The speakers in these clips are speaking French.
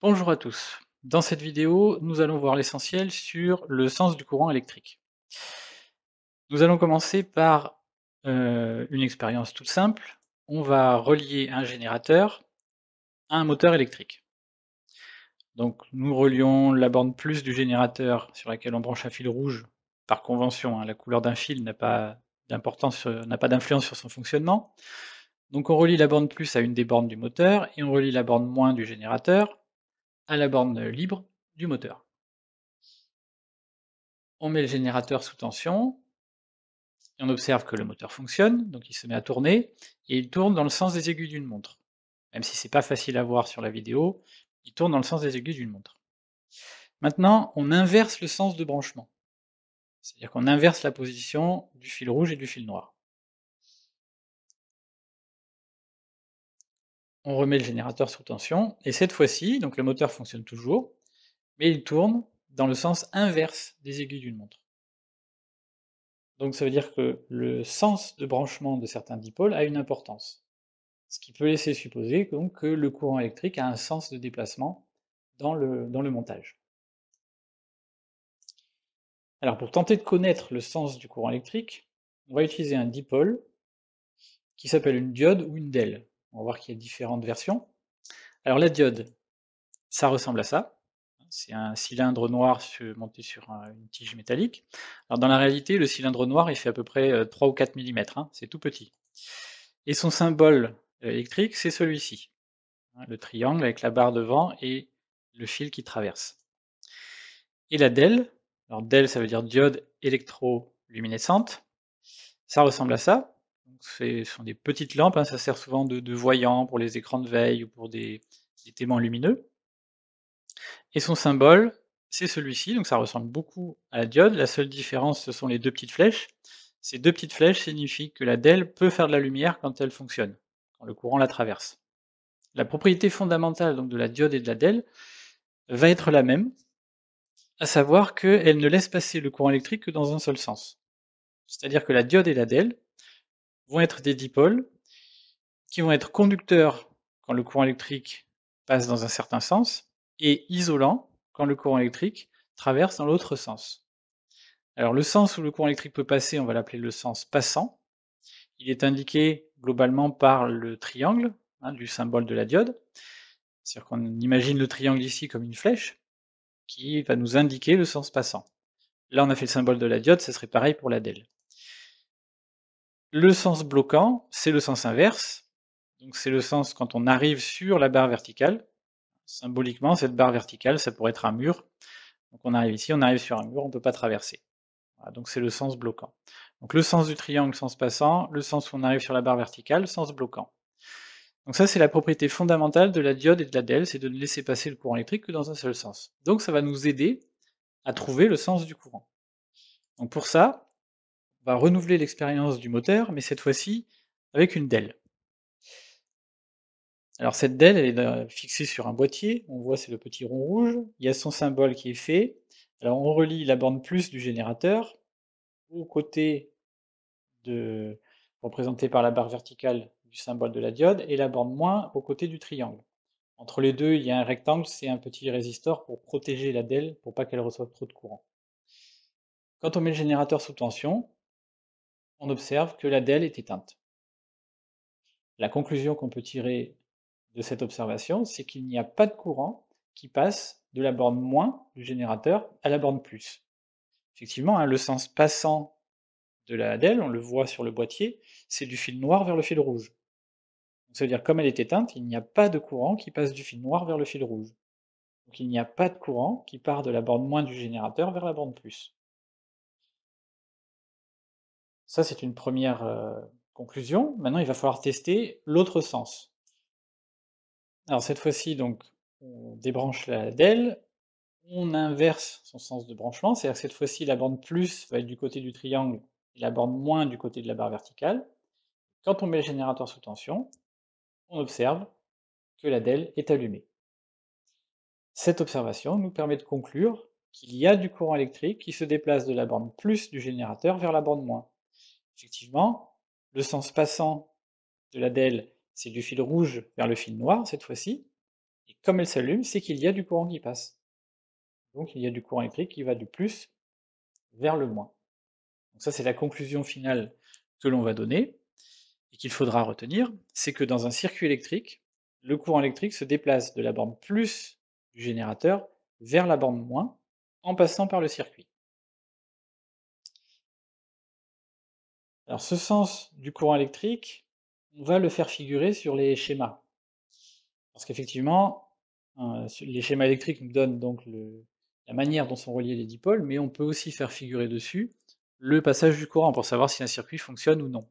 Bonjour à tous. Dans cette vidéo, nous allons voir l'essentiel sur le sens du courant électrique. Nous allons commencer par euh, une expérience toute simple. On va relier un générateur à un moteur électrique. Donc nous relions la borne plus du générateur sur laquelle on branche un fil rouge par convention. Hein, la couleur d'un fil n'a pas d'importance, n'a pas d'influence sur son fonctionnement. Donc on relie la borne plus à une des bornes du moteur et on relie la borne moins du générateur à la borne libre du moteur. On met le générateur sous tension, et on observe que le moteur fonctionne, donc il se met à tourner, et il tourne dans le sens des aiguilles d'une montre. Même si c'est pas facile à voir sur la vidéo, il tourne dans le sens des aiguilles d'une montre. Maintenant, on inverse le sens de branchement. C'est-à-dire qu'on inverse la position du fil rouge et du fil noir. on remet le générateur sous tension, et cette fois-ci, donc le moteur fonctionne toujours, mais il tourne dans le sens inverse des aiguilles d'une montre. Donc ça veut dire que le sens de branchement de certains dipôles a une importance, ce qui peut laisser supposer que le courant électrique a un sens de déplacement dans le, dans le montage. Alors pour tenter de connaître le sens du courant électrique, on va utiliser un dipôle qui s'appelle une diode ou une DEL. On va voir qu'il y a différentes versions. Alors la diode, ça ressemble à ça. C'est un cylindre noir monté sur une tige métallique. Alors dans la réalité, le cylindre noir, il fait à peu près 3 euh, ou 4 mm, hein. c'est tout petit. Et son symbole euh, électrique, c'est celui-ci. Hein, le triangle avec la barre devant et le fil qui traverse. Et la DEL, alors DEL ça veut dire diode électroluminescente, ça ressemble à ça, ce sont des petites lampes, hein. ça sert souvent de, voyant pour les écrans de veille ou pour des, des témoins lumineux. Et son symbole, c'est celui-ci, donc ça ressemble beaucoup à la diode. La seule différence, ce sont les deux petites flèches. Ces deux petites flèches signifient que la DEL peut faire de la lumière quand elle fonctionne, quand le courant la traverse. La propriété fondamentale donc, de la diode et de la DEL va être la même, à savoir qu'elle ne laisse passer le courant électrique que dans un seul sens. C'est-à-dire que la diode et la DEL vont être des dipôles qui vont être conducteurs quand le courant électrique passe dans un certain sens et isolants quand le courant électrique traverse dans l'autre sens. Alors le sens où le courant électrique peut passer, on va l'appeler le sens passant. Il est indiqué globalement par le triangle hein, du symbole de la diode. C'est-à-dire qu'on imagine le triangle ici comme une flèche qui va nous indiquer le sens passant. Là, on a fait le symbole de la diode, ça serait pareil pour la DEL. Le sens bloquant, c'est le sens inverse. Donc c'est le sens quand on arrive sur la barre verticale. Symboliquement, cette barre verticale, ça pourrait être un mur. Donc on arrive ici, on arrive sur un mur, on ne peut pas traverser. donc c'est le sens bloquant. Donc le sens du triangle, sens passant, le sens où on arrive sur la barre verticale, sens bloquant. Donc ça, c'est la propriété fondamentale de la diode et de la DEL, c'est de ne laisser passer le courant électrique que dans un seul sens. Donc ça va nous aider à trouver le sens du courant. Donc pour ça, renouveler l'expérience du moteur, mais cette fois-ci avec une DEL. Alors cette DEL, elle est fixée sur un boîtier, on voit c'est le petit rond rouge, il y a son symbole qui est fait, alors on relie la bande plus du générateur au côté de, représenté par la barre verticale du symbole de la diode et la bande moins au côté du triangle. Entre les deux, il y a un rectangle, c'est un petit résistor pour protéger la DEL, pour pas qu'elle reçoive trop de courant. Quand on met le générateur sous tension, on observe que la DEL est éteinte. La conclusion qu'on peut tirer de cette observation, c'est qu'il n'y a pas de courant qui passe de la borne moins du générateur à la borne plus. Effectivement, hein, le sens passant de la DEL, on le voit sur le boîtier, c'est du fil noir vers le fil rouge. ça veut dire comme elle est éteinte, il n'y a pas de courant qui passe du fil noir vers le fil rouge. Donc il n'y a pas de courant qui part de la borne moins du générateur vers la borne plus. Ça, c'est une première conclusion. Maintenant, il va falloir tester l'autre sens. Alors cette fois-ci, on débranche la DEL, on inverse son sens de branchement, c'est-à-dire que cette fois-ci, la borne plus va être du côté du triangle et la borne moins du côté de la barre verticale. Quand on met le générateur sous tension, on observe que la DEL est allumée. Cette observation nous permet de conclure qu'il y a du courant électrique qui se déplace de la borne plus du générateur vers la borne moins. Effectivement, le sens passant de la DEL, c'est du fil rouge vers le fil noir cette fois-ci, et comme elle s'allume, c'est qu'il y a du courant qui passe. Donc il y a du courant électrique qui va du plus vers le moins. Donc ça c'est la conclusion finale que l'on va donner, et qu'il faudra retenir, c'est que dans un circuit électrique, le courant électrique se déplace de la borne plus du générateur vers la borne moins en passant par le circuit. Alors ce sens du courant électrique, on va le faire figurer sur les schémas. Parce qu'effectivement, euh, les schémas électriques nous donnent donc la manière dont sont reliés les dipôles, mais on peut aussi faire figurer dessus le passage du courant pour savoir si un circuit fonctionne ou non.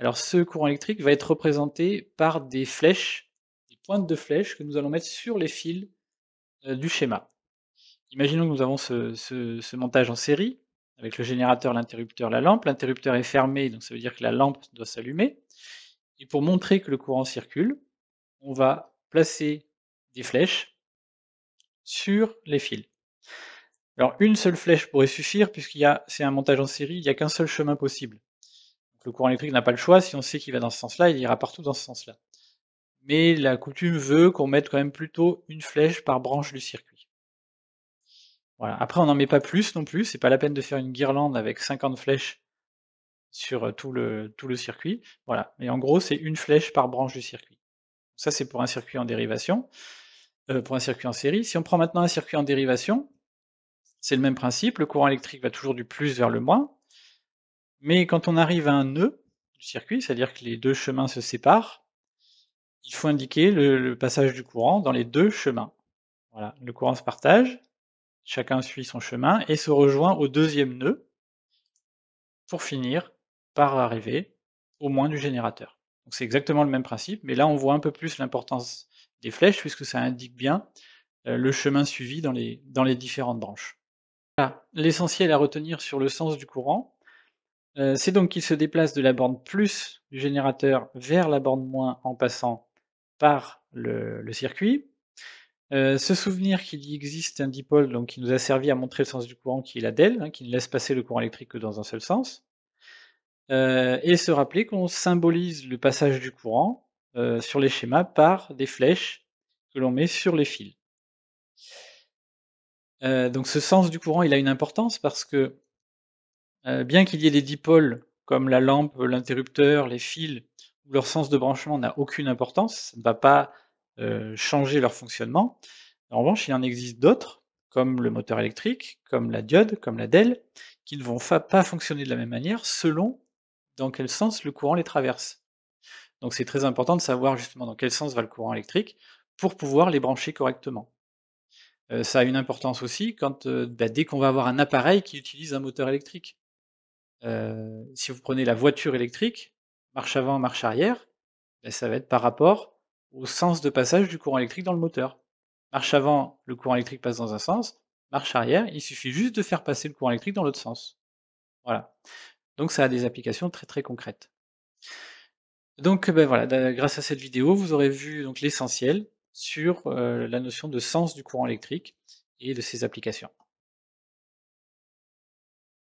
Alors ce courant électrique va être représenté par des flèches, des pointes de flèches que nous allons mettre sur les fils euh, du schéma. Imaginons que nous avons ce montage en série avec le générateur, l'interrupteur, la lampe. L'interrupteur est fermé, donc ça veut dire que la lampe doit s'allumer. Et pour montrer que le courant circule, on va placer des flèches sur les fils. Alors une seule flèche pourrait suffire, puisqu'il y a, c'est un montage en série, il n'y a qu'un seul chemin possible. le courant électrique n'a pas le choix, si on sait qu'il va dans ce sens-là, il ira partout dans ce sens-là. Mais la coutume veut qu'on mette quand même plutôt une flèche par branche du circuit. Voilà. Après, on n'en met pas plus non plus. C'est pas la peine de faire une guirlande avec 50 flèches sur euh, tout le, circuit. Voilà. Mais en gros, c'est une flèche par branche du circuit. Ça, c'est pour un circuit en dérivation, euh, pour un circuit en série. Si on prend maintenant un circuit en dérivation, c'est le même principe. Le courant électrique va toujours du plus vers le moins. Mais quand on arrive à un nœud du circuit, c'est-à-dire que les deux chemins se séparent, il faut indiquer le, le passage du courant dans les deux chemins. Voilà, le courant se partage, Chacun suit son chemin et se rejoint au deuxième nœud pour finir par arriver au moins du générateur. Donc c'est exactement le même principe, mais là on voit un peu plus l'importance des flèches puisque ça indique bien euh, le chemin suivi dans les, dans les différentes branches. L'essentiel à retenir sur le sens du courant, euh, c'est donc qu'il se déplace de la borne plus du générateur vers la borne moins en passant par le circuit. Se euh, ce souvenir qu'il y existe un dipôle, donc qui nous a servi à montrer le sens du courant qui est la DEL, hein, qui ne laisse passer le courant électrique que dans un seul sens, euh, et se rappeler qu'on symbolise le passage du courant euh, sur les schémas par des flèches que l'on met sur les fils. donc ce sens du courant, il a une importance parce que bien qu'il y ait des dipôles comme la lampe, l'interrupteur, les fils, ou leur sens de branchement n'a aucune importance, ça ne va pas euh, changer leur fonctionnement. En revanche, il en existe d'autres, comme le moteur électrique, comme la diode, comme la DEL, qui ne vont pas fonctionner de la même manière selon dans quel sens le courant les traverse. Donc c'est très important de savoir justement dans quel sens va le courant électrique pour pouvoir les brancher correctement. Euh, ça a une importance aussi quand euh, bah, dès qu'on va avoir un appareil qui utilise un moteur électrique. si vous prenez la voiture électrique, marche avant, marche arrière, bah, ça va être par rapport au sens de passage du courant électrique dans le moteur. Marche avant, le courant électrique passe dans un sens. Marche arrière, il suffit juste de faire passer le courant électrique dans l'autre sens. Voilà. Donc ça a des applications très très concrètes. Donc ben voilà, grâce à cette vidéo, vous aurez vu donc l'essentiel sur euh, la notion de sens du courant électrique et de ses applications.